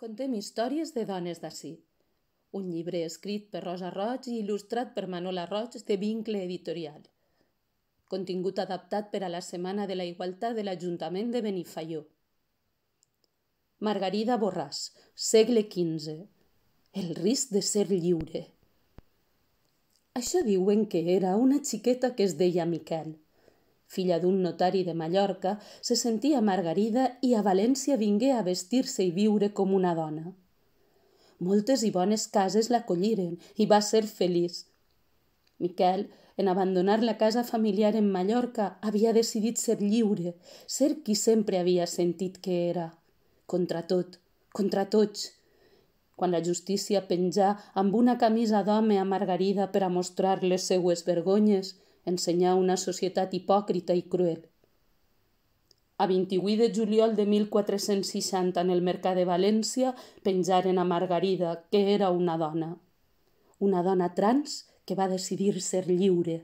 contem històries de dones d'ací. Un llibre escrit per Rosa Roig i il·lustrat per Manola Roig de vincle editorial. Contingut adaptat per a la Setmana de la Igualtat de l'Ajuntament de Benifaió. Margarida Borràs, segle XV. El risc de ser lliure. Això diuen que era una xiqueta que es deia Miquel filla d'un notari de Mallorca, se sentia margarida i a València vingué a vestir-se i viure com una dona. Moltes i bones cases l'acolliren i va ser feliç. Miquel, en abandonar la casa familiar en Mallorca, havia decidit ser lliure, ser qui sempre havia sentit que era. Contra tot, contra tots, quan la justícia penjà amb una camisa d'home a Margarida per a mostrar les seues vergonyes, ensenyar una societat hipòcrita i cruel. A 28 de juliol de 1460, en el mercat de València, penjaren a Margarida, que era una dona. Una dona trans que va decidir ser lliure.